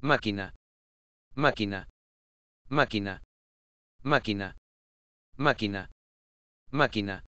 máquina, máquina, máquina, máquina, máquina, máquina